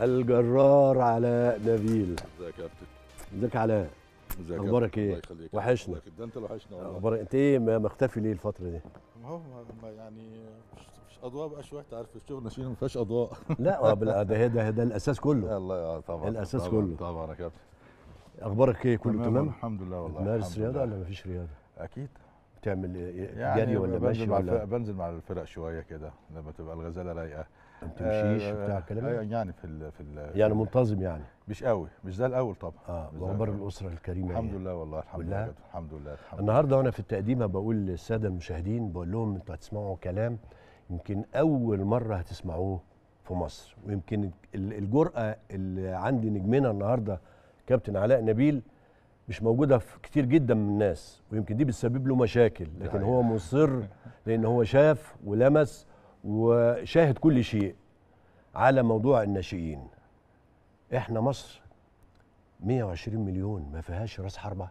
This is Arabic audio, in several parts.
الجرار علاء نبيل ازيك يا كابتن ازيك علاء ازيك إيه؟ اخبارك ايه وحشنا ده انت وحشنا والله اخبارك انت ايه مختفي ليه الفتره دي ما هو يعني مش اضواء بقى شويه انت عارف الشغل ناشئين ما فيهاش اضواء لا ده ده ده الاساس كله الله طبعا الاساس طبعًا كله طبعا يا كابتن اخبارك ايه كله تمام الحمد لله والله مارس رياضه ولا مفيش رياضه اكيد بتعمل إيه؟ إيه، يعني جري ولا مشي ولا بنزل مع الفرق شويه كده لما تبقى الغزاله رايقه ما تمشيش آه بتاع كلام آه أيوة، يعني في الـ في الـ يعني منتظم يعني مش قوي مش زي الاول طبعا اه واخبار الاسره الكريمه الحمد يعني. لله والله الحمد لله الحمد لله الحمد النهارده وانا في التقديمه بقول للساده المشاهدين بقول لهم انتوا هتسمعوا كلام يمكن اول مره هتسمعوه في مصر ويمكن الجرأه اللي عند نجمنا النهارده كابتن علاء نبيل مش موجوده في كتير جدا من الناس ويمكن دي بتسبب له مشاكل لكن هو مصر لان هو شاف ولمس وشاهد كل شيء على موضوع الناشئين احنا مصر 120 مليون ما فيهاش راس حربه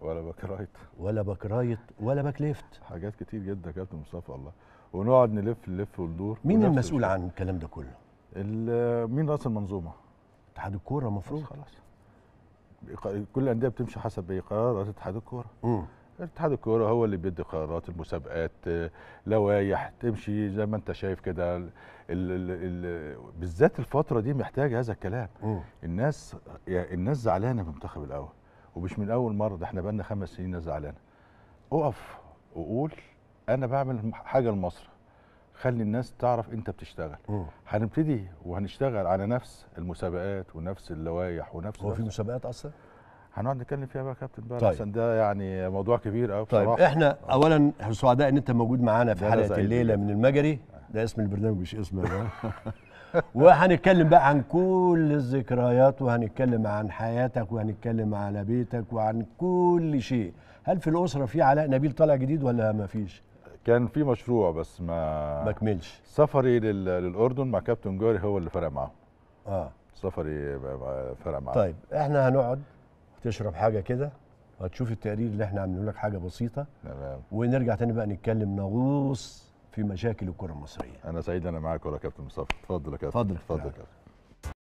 ولا بكرايت ولا بكرايت ولا باك ليفت حاجات كتير جدا يا كابتن مصطفى الله ونقعد نلف نلف وندور مين المسؤول عن الكلام ده كله؟ مين راس المنظومه؟ اتحاد الكوره المفروض خلاص كل الانديه بتمشي حسب قرار قرارات اتحاد الكوره اتحاد الكوره هو اللي بيدي قرارات المسابقات لوائح تمشي زي ما انت شايف كده ال ال ال بالذات الفتره دي محتاجه هذا الكلام مم. الناس يعني الناس زعلانه من المنتخب الاول ومش من اول مره ده احنا لنا خمس سنين ناس زعلانه اقف وقول انا بعمل حاجه لمصر خلي الناس تعرف انت بتشتغل هنبتدي وهنشتغل على نفس المسابقات ونفس اللوائح ونفس هو في مسابقات اصلا هنقعد نتكلم فيها بقى يا كابتن بقى طيب. عشان ده يعني موضوع كبير قوي طيب بصراحة. احنا اولا سعداء ان انت موجود معانا في حلقه الليله من المجري ده اسم البرنامج مش اسمه وهنتكلم بقى عن كل الذكريات وهنتكلم عن حياتك وهنتكلم على بيتك وعن كل شيء هل في الاسره في علاء نبيل طالع جديد ولا ما فيش كان في مشروع بس ما ما كملش سفري للاردن مع كابتن جوري هو اللي فرق معاهم اه سفري فرق معاهم طيب احنا هنقعد تشرب حاجه كده هتشوف التقرير اللي احنا عاملينه لك حاجه بسيطه تمام ونرجع تاني بقى نتكلم نغوص في مشاكل الكره المصريه انا سعيد انا معاك يا كابتن مصطفى اتفضل يا كابتن اتفضل اتفضل يا كابتن